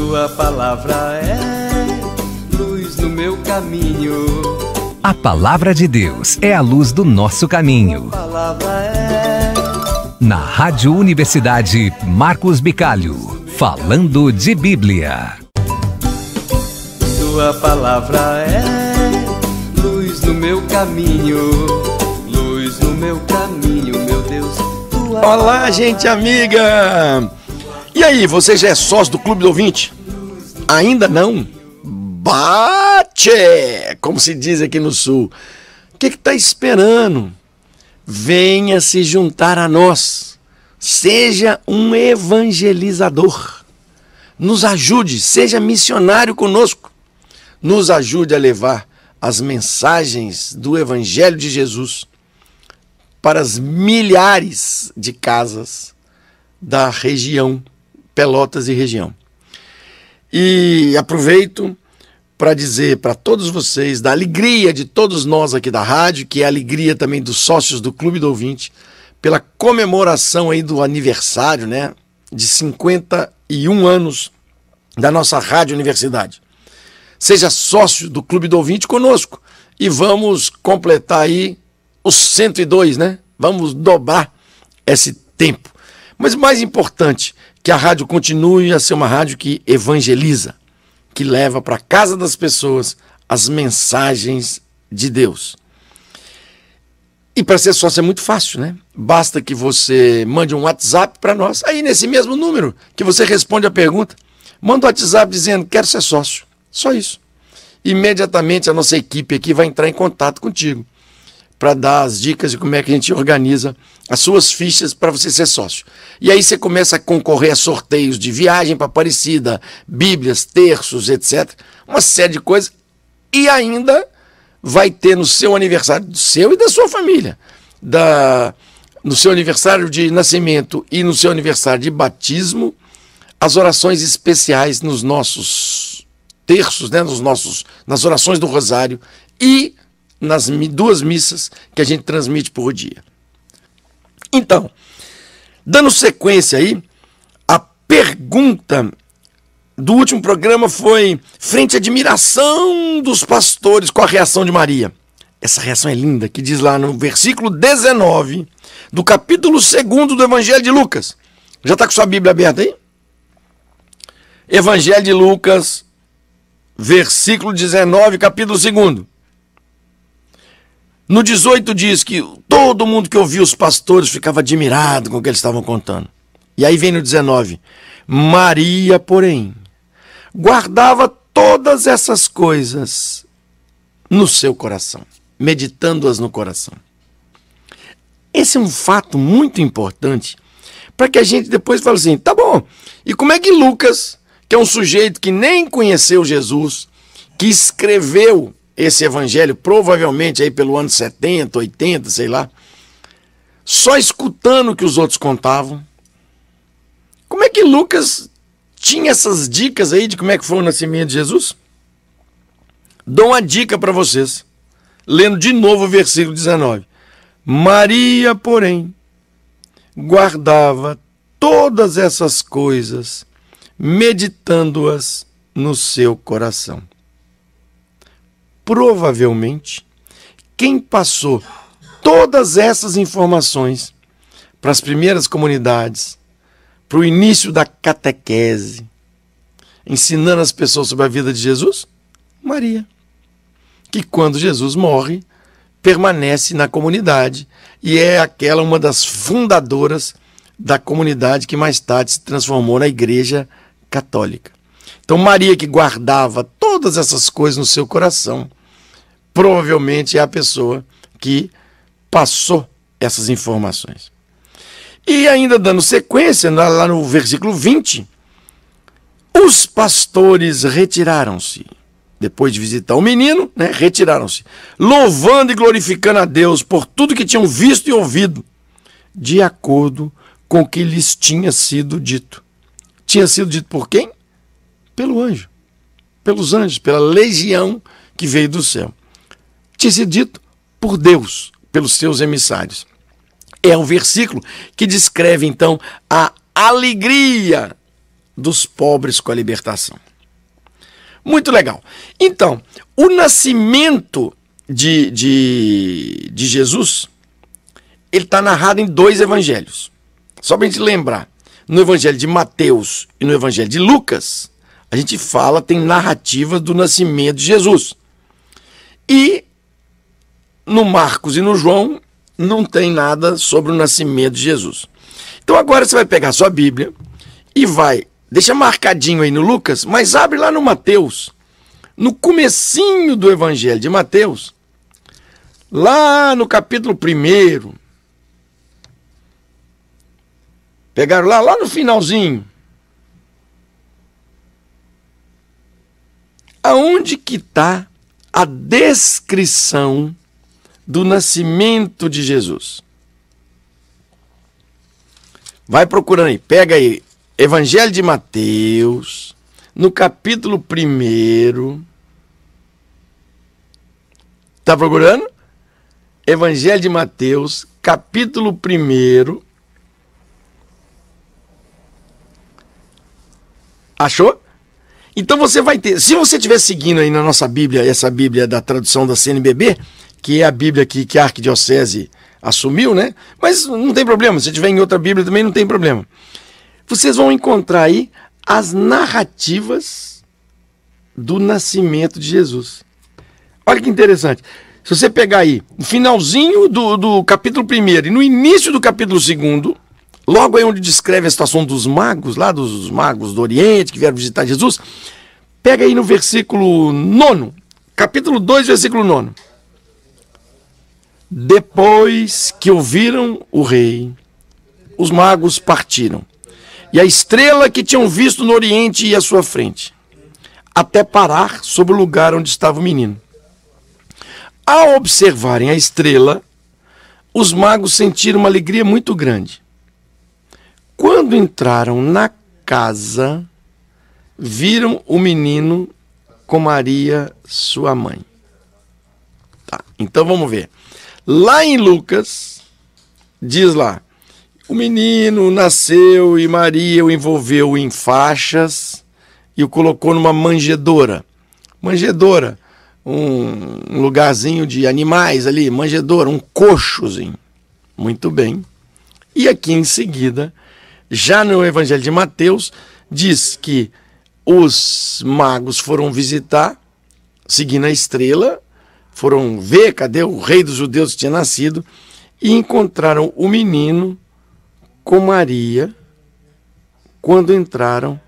tua palavra é luz no meu caminho. A palavra de Deus é a luz do nosso caminho. É... Na Rádio Universidade, Marcos Bicalho, falando de Bíblia. Tua palavra é luz no meu caminho. Luz no meu caminho, meu Deus. Olá, gente amiga! E aí, você já é sócio do Clube do Ouvinte? Ainda não? Bate! Como se diz aqui no Sul. O que está esperando? Venha se juntar a nós. Seja um evangelizador. Nos ajude, seja missionário conosco. Nos ajude a levar as mensagens do Evangelho de Jesus para as milhares de casas da região Pelotas e região. E aproveito para dizer para todos vocês da alegria de todos nós aqui da rádio, que é a alegria também dos sócios do Clube do Ouvinte, pela comemoração aí do aniversário, né, de 51 anos da nossa Rádio Universidade. Seja sócio do Clube do Ouvinte conosco e vamos completar aí os 102, né? Vamos dobrar esse tempo. Mas mais importante, que a rádio continue a ser uma rádio que evangeliza, que leva para casa das pessoas as mensagens de Deus. E para ser sócio é muito fácil, né? Basta que você mande um WhatsApp para nós, aí nesse mesmo número que você responde a pergunta, manda um WhatsApp dizendo: "Quero ser sócio". Só isso. Imediatamente a nossa equipe aqui vai entrar em contato contigo para dar as dicas de como é que a gente organiza as suas fichas para você ser sócio. E aí você começa a concorrer a sorteios de viagem para Aparecida, bíblias, terços, etc. Uma série de coisas. E ainda vai ter no seu aniversário, do seu e da sua família, da, no seu aniversário de nascimento e no seu aniversário de batismo, as orações especiais nos nossos terços, né, nos nossos, nas orações do rosário e nas duas missas que a gente transmite por dia. Então, dando sequência aí, a pergunta do último programa foi frente à admiração dos pastores com a reação de Maria. Essa reação é linda, que diz lá no versículo 19 do capítulo 2 do Evangelho de Lucas. Já está com sua Bíblia aberta aí? Evangelho de Lucas, versículo 19, capítulo 2. No 18 diz que todo mundo que ouvia os pastores ficava admirado com o que eles estavam contando. E aí vem no 19: Maria, porém, guardava todas essas coisas no seu coração, meditando-as no coração. Esse é um fato muito importante para que a gente depois fale assim: tá bom, e como é que Lucas, que é um sujeito que nem conheceu Jesus, que escreveu esse evangelho, provavelmente aí pelo ano 70, 80, sei lá, só escutando o que os outros contavam. Como é que Lucas tinha essas dicas aí de como é que foi o nascimento de Jesus? Dou uma dica para vocês, lendo de novo o versículo 19. Maria, porém, guardava todas essas coisas, meditando-as no seu coração provavelmente quem passou todas essas informações para as primeiras comunidades, para o início da catequese, ensinando as pessoas sobre a vida de Jesus? Maria. Que quando Jesus morre, permanece na comunidade e é aquela uma das fundadoras da comunidade que mais tarde se transformou na Igreja Católica. Então, Maria, que guardava todas essas coisas no seu coração, provavelmente é a pessoa que passou essas informações. E ainda dando sequência, lá no versículo 20, os pastores retiraram-se. Depois de visitar o menino, né, retiraram-se, louvando e glorificando a Deus por tudo que tinham visto e ouvido, de acordo com o que lhes tinha sido dito. Tinha sido dito por quem? Pelo anjo, pelos anjos, pela legião que veio do céu tinha sido dito por Deus, pelos seus emissários. É um versículo que descreve, então, a alegria dos pobres com a libertação. Muito legal. Então, o nascimento de, de, de Jesus, ele está narrado em dois evangelhos. Só para a gente lembrar, no evangelho de Mateus e no evangelho de Lucas, a gente fala, tem narrativa do nascimento de Jesus. E no Marcos e no João não tem nada sobre o nascimento de Jesus. Então agora você vai pegar sua Bíblia e vai, deixa marcadinho aí no Lucas, mas abre lá no Mateus, no comecinho do Evangelho de Mateus, lá no capítulo 1. Pegaram lá, lá no finalzinho. Aonde que está a descrição do nascimento de Jesus. Vai procurando aí, pega aí, Evangelho de Mateus, no capítulo 1. Tá procurando? Evangelho de Mateus, capítulo 1. Achou? Então você vai ter. Se você estiver seguindo aí na nossa Bíblia, essa Bíblia da tradução da CNBB, que é a Bíblia que, que a arquidiocese assumiu, né? Mas não tem problema, se tiver em outra Bíblia também não tem problema. Vocês vão encontrar aí as narrativas do nascimento de Jesus. Olha que interessante. Se você pegar aí o finalzinho do, do capítulo 1 e no início do capítulo 2, logo aí onde descreve a situação dos magos, lá dos magos do Oriente que vieram visitar Jesus, pega aí no versículo 9, capítulo 2, versículo 9. Depois que ouviram o rei, os magos partiram. E a estrela que tinham visto no oriente ia à sua frente, até parar sobre o lugar onde estava o menino. Ao observarem a estrela, os magos sentiram uma alegria muito grande. Quando entraram na casa, viram o menino com Maria, sua mãe. Tá, então vamos ver. Lá em Lucas, diz lá: o menino nasceu e Maria o envolveu em faixas e o colocou numa manjedoura. Manjedoura, um lugarzinho de animais ali, manjedoura, um coxozinho. Muito bem. E aqui em seguida, já no Evangelho de Mateus, diz que os magos foram visitar, seguindo a estrela, foram ver cadê o rei dos judeus que tinha nascido e encontraram o menino com Maria quando entraram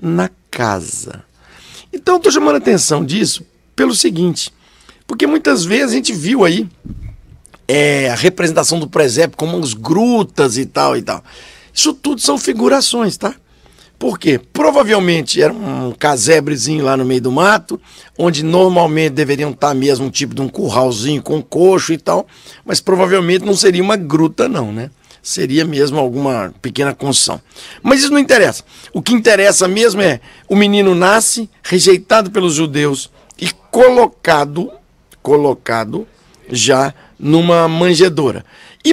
na casa. Então, estou chamando a atenção disso pelo seguinte, porque muitas vezes a gente viu aí é, a representação do presépio com umas grutas e tal e tal. Isso tudo são figurações, tá? Por quê? provavelmente era um casebrezinho lá no meio do mato, onde normalmente deveriam estar mesmo um tipo de um curralzinho com coxo e tal, mas provavelmente não seria uma gruta não, né? Seria mesmo alguma pequena construção. Mas isso não interessa. O que interessa mesmo é o menino nasce rejeitado pelos judeus e colocado, colocado já numa manjedoura. E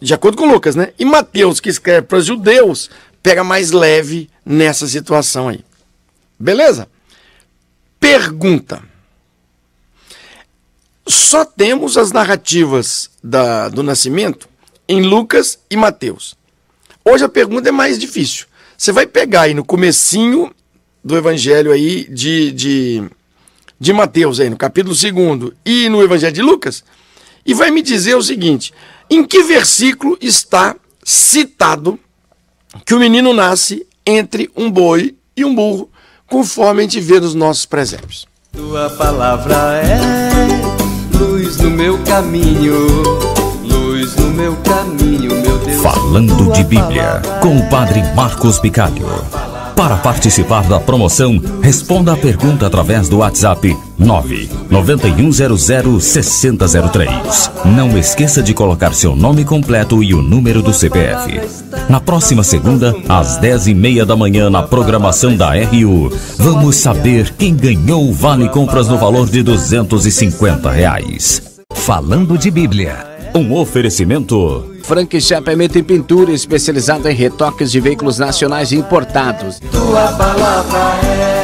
de acordo com Lucas, né? E Mateus, que escreve para os judeus, pega mais leve nessa situação aí. Beleza? Pergunta. Só temos as narrativas da, do nascimento em Lucas e Mateus. Hoje a pergunta é mais difícil. Você vai pegar aí no comecinho do evangelho aí de, de, de Mateus, aí, no capítulo 2 e no evangelho de Lucas, e vai me dizer o seguinte, em que versículo está citado que o menino nasce entre um boi e um burro, conforme a gente vê nos nossos presépios. Tua palavra é luz no meu caminho, luz no meu caminho, meu Deus. Falando de Bíblia, com o é padre Marcos Picalho. Para participar da promoção, responda a pergunta através do WhatsApp 991006003. Não esqueça de colocar seu nome completo e o número do CPF. Na próxima segunda, às 10h30 da manhã, na programação da RU, vamos saber quem ganhou o Vale Compras no valor de 250 reais. Falando de Bíblia um oferecimento. Frank Chapeamento e Pintura, especializado em retoques de veículos nacionais e importados. Tua palavra é